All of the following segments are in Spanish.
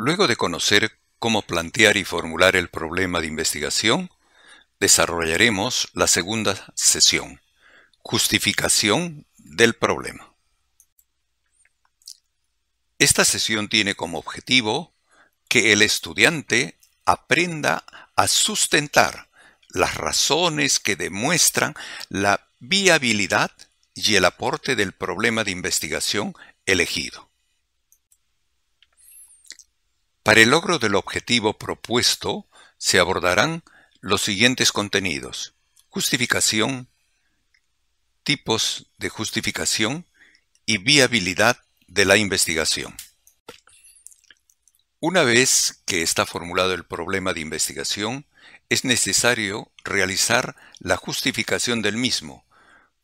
Luego de conocer cómo plantear y formular el problema de investigación, desarrollaremos la segunda sesión, justificación del problema. Esta sesión tiene como objetivo que el estudiante aprenda a sustentar las razones que demuestran la viabilidad y el aporte del problema de investigación elegido. Para el logro del objetivo propuesto se abordarán los siguientes contenidos. Justificación, tipos de justificación y viabilidad de la investigación. Una vez que está formulado el problema de investigación, es necesario realizar la justificación del mismo.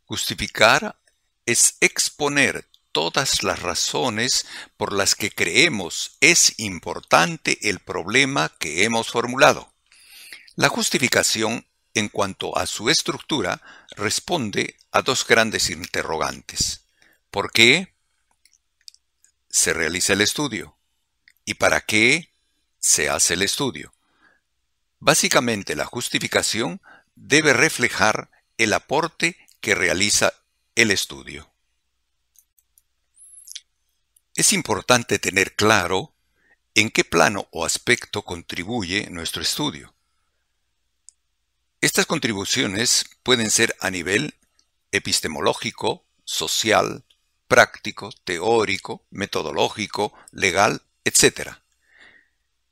Justificar es exponer todas las razones por las que creemos es importante el problema que hemos formulado. La justificación en cuanto a su estructura responde a dos grandes interrogantes. ¿Por qué se realiza el estudio? ¿Y para qué se hace el estudio? Básicamente la justificación debe reflejar el aporte que realiza el estudio. Es importante tener claro en qué plano o aspecto contribuye nuestro estudio. Estas contribuciones pueden ser a nivel epistemológico, social, práctico, teórico, metodológico, legal, etc.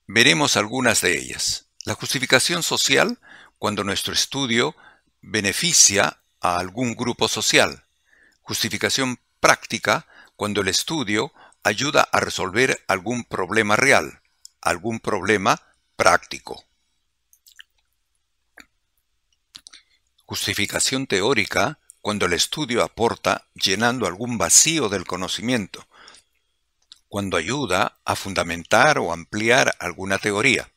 Veremos algunas de ellas. La justificación social cuando nuestro estudio beneficia a algún grupo social. Justificación práctica cuando el estudio ayuda a resolver algún problema real, algún problema práctico. Justificación teórica cuando el estudio aporta llenando algún vacío del conocimiento, cuando ayuda a fundamentar o ampliar alguna teoría.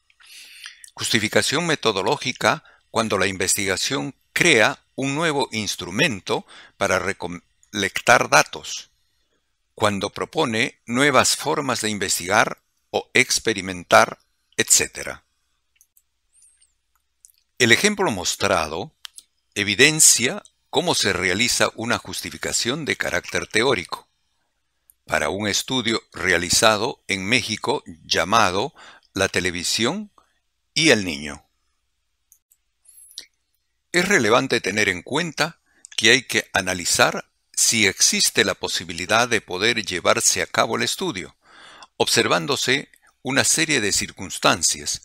Justificación metodológica cuando la investigación crea un nuevo instrumento para recolectar datos cuando propone nuevas formas de investigar o experimentar, etc. El ejemplo mostrado evidencia cómo se realiza una justificación de carácter teórico para un estudio realizado en México llamado La televisión y el niño. Es relevante tener en cuenta que hay que analizar si existe la posibilidad de poder llevarse a cabo el estudio, observándose una serie de circunstancias,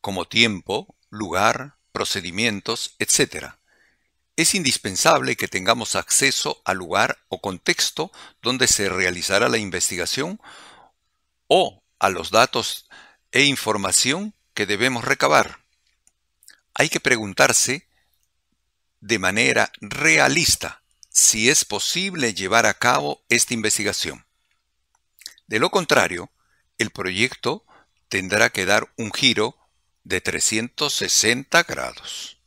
como tiempo, lugar, procedimientos, etc. Es indispensable que tengamos acceso al lugar o contexto donde se realizará la investigación o a los datos e información que debemos recabar. Hay que preguntarse de manera realista si es posible llevar a cabo esta investigación. De lo contrario, el proyecto tendrá que dar un giro de 360 grados.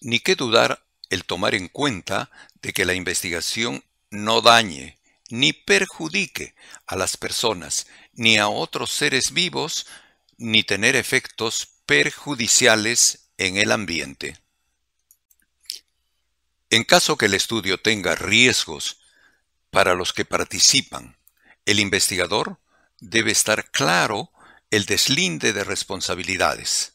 Ni que dudar el tomar en cuenta de que la investigación no dañe ni perjudique a las personas ni a otros seres vivos, ni tener efectos perjudiciales en el ambiente. En caso que el estudio tenga riesgos para los que participan, el investigador debe estar claro el deslinde de responsabilidades.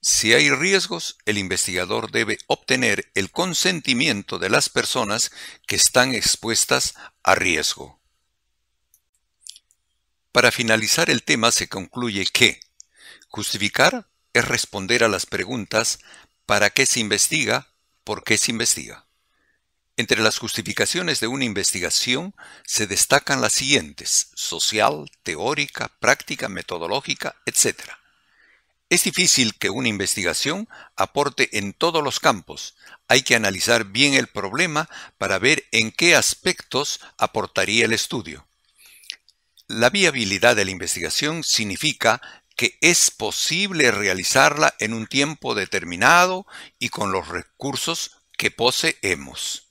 Si hay riesgos, el investigador debe obtener el consentimiento de las personas que están expuestas a riesgo. Para finalizar el tema se concluye que justificar es responder a las preguntas para qué se investiga ¿Por qué se investiga? Entre las justificaciones de una investigación se destacan las siguientes, social, teórica, práctica, metodológica, etc. Es difícil que una investigación aporte en todos los campos. Hay que analizar bien el problema para ver en qué aspectos aportaría el estudio. La viabilidad de la investigación significa que es posible realizarla en un tiempo determinado y con los recursos que poseemos.